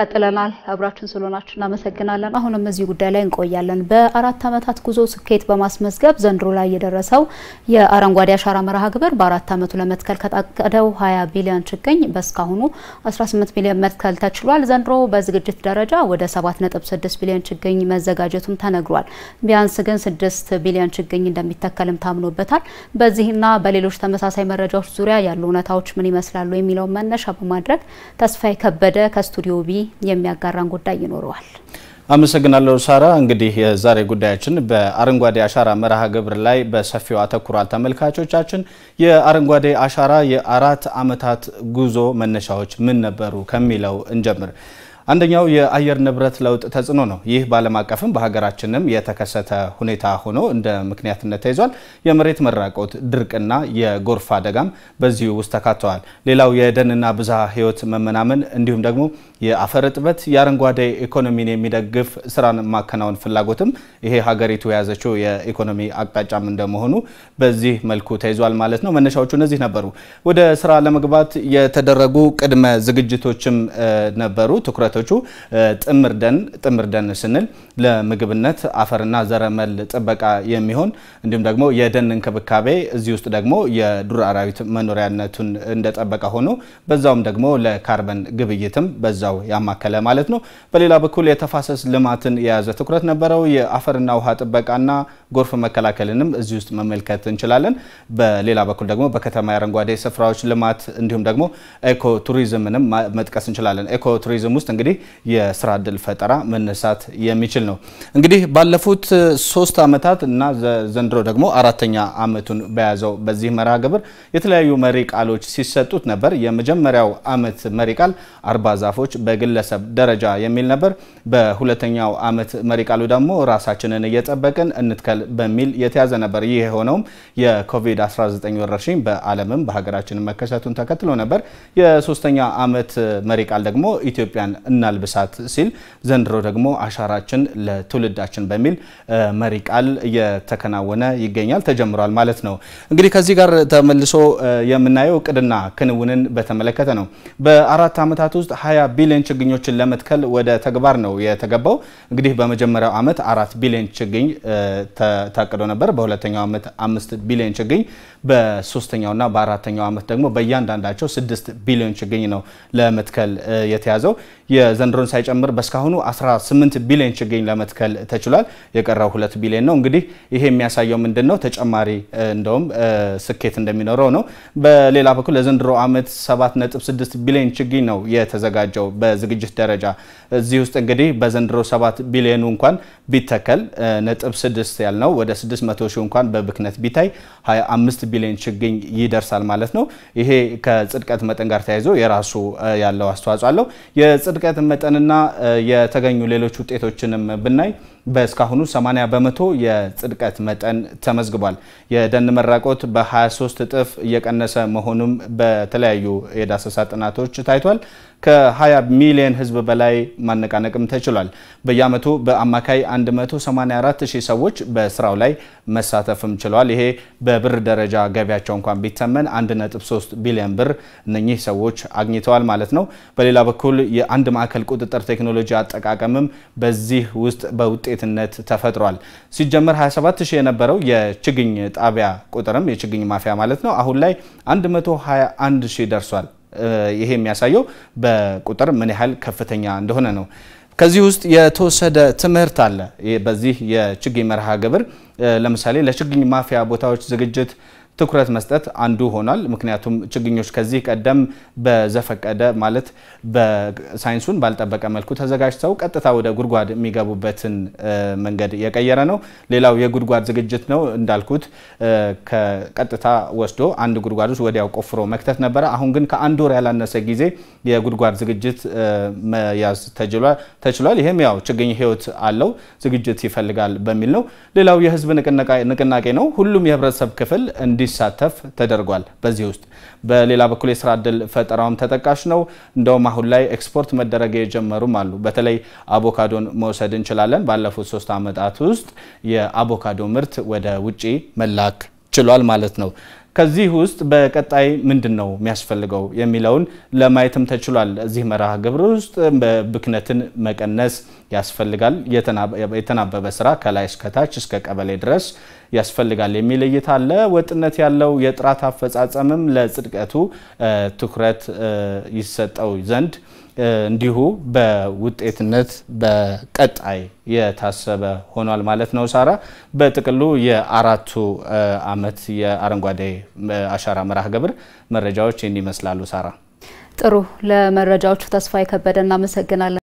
ቀጥለናል። አብራችን ስለሆናችሁ እናመሰግናለን። አሁንም እዚህ ጉዳይ ላይ እንቆያለን። በአራት ዓመታት ጉዞ ስኬት በማስመዝገብ ዘንድሮ ላይ የደረሰው የአረንጓዴ አሻራ መርሃ ግብር በአራት ዓመቱ ለመትከል ከታቀደው 20 ቢሊዮን ችግኝ በእስካሁኑ 18 ቢሊዮን መትከል ተችሏል። ዘንድሮ በዝግጅት ደረጃ ወደ 7.6 ቢሊዮን ችግኝ መዘጋጀቱም ተነግሯል። ቢያንስ ግን 6 ቢሊዮን ችግኝ እንደሚተከልም ታምኖበታል። በዚህና በሌሎች ተመሳሳይ መረጃዎች ዙሪያ ያሉ እውነታዎች ምን ይመስላሉ የሚለውን መነሻ በማድረግ ተስፋ ከበደ ከስቱዲዮ ቢ የሚያጋራን ጉዳይ ይኖረዋል። አመሰግናለሁ ሳራ። እንግዲህ የዛሬ ጉዳያችን በአረንጓዴ አሻራ መርሃ ግብር ላይ በሰፊው አተኩሯል። ተመልካቾቻችን የአረንጓዴ አሻራ የአራት ዓመታት ጉዞ መነሻዎች ምን ነበሩ ከሚለው እንጀምር። አንደኛው የአየር ንብረት ለውጥ ተጽዕኖ ነው። ይህ በዓለም አቀፍም በሀገራችንም የተከሰተ ሁኔታ ሆኖ እንደ ምክንያትነት ተይዟል። የመሬት መራቆት፣ ድርቅና የጎርፍ አደጋም በዚሁ ውስጥ ተካተዋል። ሌላው የደንና ብዝሃ ሕይወት መመናመን እንዲሁም ደግሞ የአፈር እጥበት የአረንጓዴ ኢኮኖሚን የሚደግፍ ስራን ማከናወን ፍላጎትም ይሄ ሀገሪቱ የያዘችው የኢኮኖሚ አቅጣጫም እንደመሆኑ በዚህ መልኩ ተይዟል ማለት ነው። መነሻዎቹ እነዚህ ነበሩ። ወደ ስራ ለመግባት የተደረጉ ቅድመ ዝግጅቶችም ነበሩ ትኩረት ግብአቶቹ ጥምር ደን ጥምር ደን ስንል ለምግብነት አፈርና ዘረመል ጥበቃ የሚሆን እንዲሁም ደግሞ የደን እንክብካቤ እዚህ ውስጥ ደግሞ የዱር አራዊት መኖሪያነቱን እንደጠበቀ ሆኖ በዛውም ደግሞ ለካርበን ግብይትም በዛው ያማከለ ማለት ነው። በሌላ በኩል የተፋሰስ ልማትን የያዘ ትኩረት ነበረው። የአፈርና ውሃ ጥበቃና ጎርፍ መከላከልንም እዚህ ውስጥ መመልከት እንችላለን። በሌላ በኩል ደግሞ በከተማ የአረንጓዴ ስፍራዎች ልማት እንዲሁም ደግሞ ኤኮ ቱሪዝምንም መጥቀስ እንችላለን። ኤኮ ቱሪዝም ውስጥ እንግዲህ የስራ እድል ፈጠራ መነሳት የሚችል ነው። እንግዲህ ባለፉት ሶስት ዓመታት እና ዘንድሮ ደግሞ አራተኛ ዓመቱን በያዘው በዚህ መርሃ ግብር የተለያዩ መሪ ቃሎች ሲሰጡት ነበር። የመጀመሪያው ዓመት መሪ ቃል አርባ ዛፎች በግለሰብ ደረጃ የሚል ነበር። በሁለተኛው ዓመት መሪ ቃሉ ደግሞ ራሳችንን እየጠበቅን እንትከል በሚል የተያዘ ነበር። ይህ የሆነውም የኮቪድ-19 ወረርሽኝ በዓለምም በሀገራችን መከሰቱን ተከትሎ ነበር። የሶስተኛ ዓመት መሪ ቃል ደግሞ ኢትዮጵያን እናልብሳት ሲል ዘንድሮ ደግሞ አሻራችን ለትውልዳችን በሚል መሪ ቃል እየተከናወነ ይገኛል ተጀምሯል ማለት ነው። እንግዲህ ከዚህ ጋር ተመልሶ የምናየው እቅድና ክንውንን በተመለከተ ነው። በአራት ዓመታት ውስጥ 20 ቢሊዮን ችግኞችን ለመትከል ወደ ተግባር ነው የተገባው። እንግዲህ በመጀመሪያው ዓመት አራት ቢሊዮን ችግኝ ታቅዶ ነበር። በሁለተኛው ዓመት አምስት ቢሊዮን ችግኝ፣ በሶስተኛውና በአራተኛው ዓመት ደግሞ በእያንዳንዳቸው ስድስት ቢሊዮን ችግኝ ነው ለመትከል የተያዘው። የዘንድሮን ሳይጨምር በእስካሁኑ 18 ቢሊዮን ችግኝ ለመትከል ተችሏል። የቀረው ሁለት ቢሊዮን ነው። እንግዲህ ይሄ የሚያሳየው ምንድን ነው? ተጨማሪ እንደውም ስኬት እንደሚኖረው ነው። በሌላ በኩል ለዘንድሮ ዓመት 7.6 ቢሊዮን ችግኝ ነው የተዘጋጀው በዝግጅት ደረጃ። እዚህ ውስጥ እንግዲህ በዘንድሮ 7 ቢሊዮኑ እንኳን ቢተከል ነጥብ 6 ያልነው ወደ 600 ሺህ እንኳን በብክነት ቢታይ 25 ቢሊዮን ችግኝ ይደርሳል ማለት ነው። ይሄ ከጽድቀት መጠን ጋር ተያይዞ የራሱ ያለው አስተዋጽኦ አለው። የጽድቀት የጥንቀትን መጠንና የተገኙ ሌሎች ውጤቶችንም ብናይ በእስካሁኑ 80 በመቶ የጽድቀት መጠን ተመዝግቧል። የደን መራቆት በ23 እጥፍ እየቀነሰ መሆኑም በተለያዩ የዳሰሳ ጥናቶች ታይቷል። ከ20 ሚሊዮን ሕዝብ በላይ ማነቃነቅም ተችሏል። በየዓመቱ በአማካይ 184 ሺህ ሰዎች በስራው ላይ መሳተፍም ችለዋል። ይሄ በብር ደረጃ ገቢያቸው እንኳን ቢተመን 1.3 ቢሊዮን ብር እነኚህ ሰዎች አግኝተዋል ማለት ነው። በሌላ በኩል የአንድ ማዕከል ቁጥጥር ቴክኖሎጂ አጠቃቀምም በዚህ ውስጥ በውጤ ውጤትነት ተፈጥሯል። ሲጀመር 27 ሺህ የነበረው የችግኝ ጣቢያ ቁጥርም የችግኝ ማፍያ ማለት ነው አሁን ላይ 121 ሺህ ደርሷል። ይሄ የሚያሳየው በቁጥር ምን ያህል ከፍተኛ እንደሆነ ነው። ከዚህ ውስጥ የተወሰደ ትምህርት አለ። በዚህ የችግኝ መርሃ ግብር ለምሳሌ ለችግኝ ማፍያ ቦታዎች ዝግጅት ትኩረት መስጠት አንዱ ሆኗል። ምክንያቱም ችግኞች ከዚህ ቀደም በዘፈቀደ ማለት በሳይንሱን ባልጠበቀ መልኩ ተዘጋጅተው ቀጥታ ወደ ጉድጓድ የሚገቡበትን መንገድ የቀየረ ነው። ሌላው የጉድጓድ ዝግጅት ነው እንዳልኩት ከቀጥታ ወስዶ አንድ ጉድጓድ ውስጥ ወዲያው ቆፍሮ መክተት ነበረ። አሁን ግን ከአንድ ወር ያላነሰ ጊዜ የጉድጓድ ዝግጅት መያዝ ተችሏል። ይህም ያው ችግኝ ህይወት አለው ዝግጅት ይፈልጋል በሚል ነው። ሌላው የህዝብ ንቅናቄ ነው። ሁሉም የህብረተሰብ ክፍል እንዲ እንዲሳተፍ ተደርጓል። በዚህ ውስጥ በሌላ በኩል የስራ እድል ፈጠራውም ተጠቃሽ ነው። እንደውም አሁን ላይ ኤክስፖርት መደረግ የጀመሩም አሉ። በተለይ አቮካዶን መውሰድ እንችላለን። ባለፉት ሶስት ዓመታት ውስጥ የአቮካዶ ምርት ወደ ውጪ መላክ ችሏል ማለት ነው። ከዚህ ውስጥ በቀጣይ ምንድን ነው የሚያስፈልገው የሚለውን ለማየትም ተችሏል። እዚህ መርሃ ግብር ውስጥ ብክነትን መቀነስ ያስፈልጋል፣ የተናበበ ስራ ከላይ እስከታች እስከ ቀበሌ ድረስ ያስፈልጋል የሚል እይታ አለ። ወጥነት ያለው የጥራት አፈጻጸምም ለጽድቀቱ ትኩረት ይሰጠው ዘንድ እንዲሁ በውጤትነት በቀጣይ የታሰበ ሆኗል ማለት ነው። ሳራ፣ በጥቅሉ የአራቱ አመት የአረንጓዴ አሻራ መርሃ ግብር መረጃዎች ይህን ይመስላሉ። ሳራ፣ ጥሩ። ለመረጃዎቹ ተስፋ የከበደ እናመሰግናለን።